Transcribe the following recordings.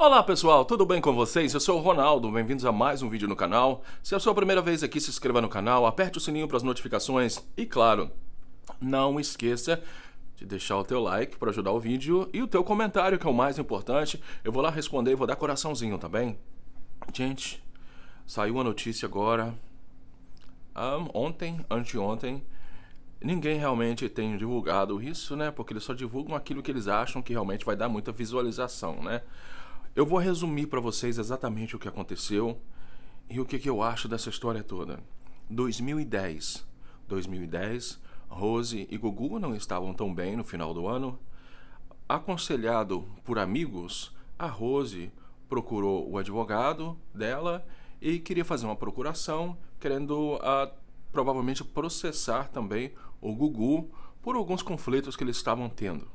Olá pessoal, tudo bem com vocês? Eu sou o Ronaldo, bem-vindos a mais um vídeo no canal. Se é a sua primeira vez aqui, se inscreva no canal, aperte o sininho para as notificações e claro, não esqueça de deixar o teu like para ajudar o vídeo e o teu comentário, que é o mais importante. Eu vou lá responder e vou dar coraçãozinho, tá bem? Gente, saiu a notícia agora, um, ontem, anteontem, ninguém realmente tem divulgado isso, né? Porque eles só divulgam aquilo que eles acham que realmente vai dar muita visualização, né? Eu vou resumir para vocês exatamente o que aconteceu e o que, que eu acho dessa história toda. 2010. 2010, Rose e Gugu não estavam tão bem no final do ano. Aconselhado por amigos, a Rose procurou o advogado dela e queria fazer uma procuração, querendo ah, provavelmente processar também o Gugu por alguns conflitos que eles estavam tendo.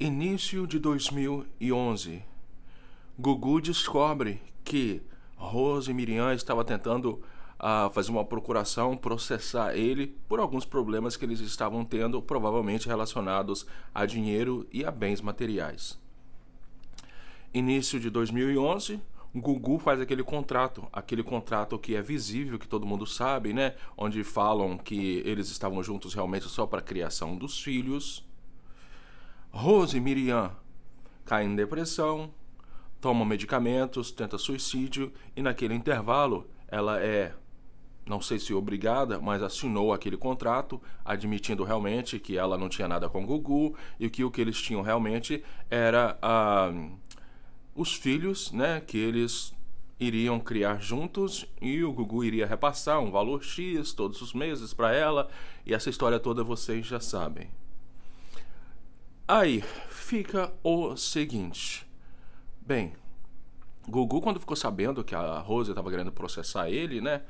Início de 2011. Gugu descobre que Rose e Miriam estavam tentando uh, fazer uma procuração, processar ele por alguns problemas que eles estavam tendo, provavelmente relacionados a dinheiro e a bens materiais. Início de 2011. Gugu faz aquele contrato, aquele contrato que é visível, que todo mundo sabe, né? Onde falam que eles estavam juntos realmente só para a criação dos filhos. Rose Miriam cai em depressão, toma medicamentos, tenta suicídio e naquele intervalo ela é, não sei se obrigada, mas assinou aquele contrato, admitindo realmente que ela não tinha nada com o Gugu e que o que eles tinham realmente era ah, os filhos, né, que eles iriam criar juntos e o Gugu iria repassar um valor X todos os meses para ela e essa história toda vocês já sabem. Aí fica o seguinte. Bem, Gugu, quando ficou sabendo que a Rose estava querendo processar ele, né?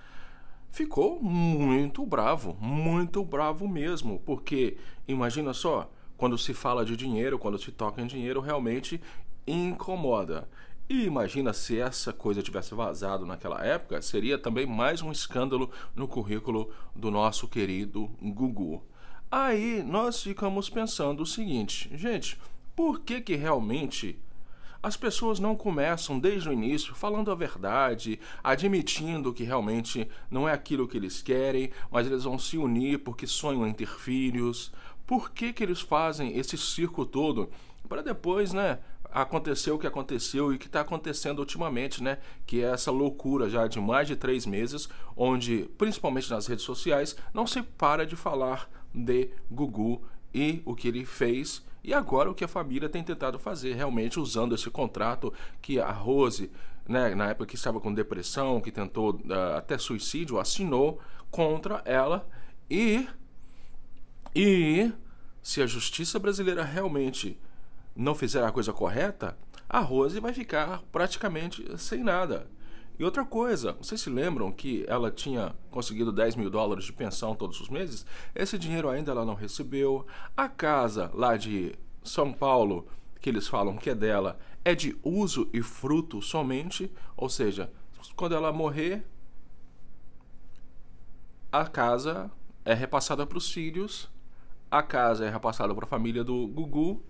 Ficou muito bravo, muito bravo mesmo. Porque, imagina só, quando se fala de dinheiro, quando se toca em dinheiro, realmente incomoda. E imagina se essa coisa tivesse vazado naquela época, seria também mais um escândalo no currículo do nosso querido Gugu. Aí nós ficamos pensando o seguinte, gente, por que que realmente as pessoas não começam desde o início falando a verdade, admitindo que realmente não é aquilo que eles querem, mas eles vão se unir porque sonham em ter filhos. Por que que eles fazem esse circo todo para depois, né, aconteceu o que aconteceu e que está acontecendo ultimamente, né? Que é essa loucura já de mais de três meses, onde, principalmente nas redes sociais, não se para de falar de Gugu e o que ele fez e agora o que a família tem tentado fazer, realmente usando esse contrato que a Rose, né, na época que estava com depressão, que tentou uh, até suicídio, assinou contra ela e. E se a justiça brasileira realmente não fizer a coisa correta, a Rose vai ficar praticamente sem nada. E outra coisa, vocês se lembram que ela tinha conseguido 10 mil dólares de pensão todos os meses? Esse dinheiro ainda ela não recebeu. A casa lá de São Paulo, que eles falam que é dela, é de uso e fruto somente, ou seja, quando ela morrer, a casa é repassada para os filhos, a casa é repassada para a família do Gugu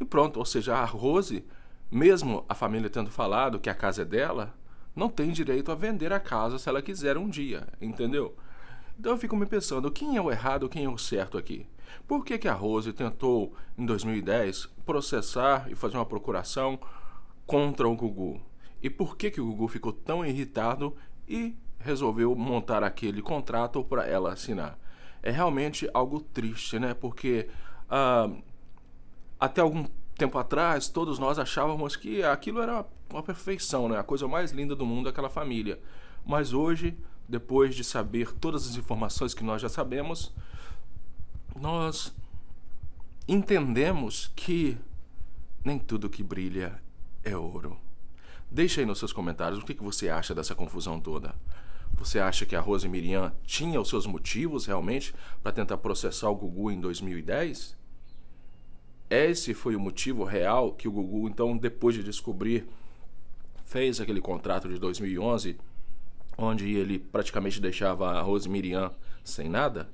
e pronto. Ou seja, a Rose, mesmo a família tendo falado que a casa é dela, não tem direito a vender a casa se ela quiser um dia, entendeu? Então eu fico me pensando, quem é o errado, quem é o certo aqui? Por que, que a Rose tentou, em 2010, processar e fazer uma procuração contra o Gugu? E por que, que o Gugu ficou tão irritado e resolveu montar aquele contrato para ela assinar? É realmente algo triste, né? Porque... Uh, até algum tempo atrás, todos nós achávamos que aquilo era uma perfeição, né? a coisa mais linda do mundo, aquela família. Mas hoje, depois de saber todas as informações que nós já sabemos, nós entendemos que nem tudo que brilha é ouro. Deixa aí nos seus comentários o que, você acha dessa confusão toda. Você acha que a Rose Miriam tinha os seus motivos realmente para tentar processar o Gugu em 2010? Esse foi o motivo real que o Gugu, então, depois de descobrir, fez aquele contrato de 2011, onde ele praticamente deixava a Rose Miriam sem nada?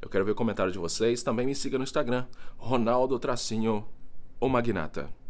Eu quero ver o comentário de vocês. Também me siga no Instagram, Ronaldo Tracinho, o Magnata.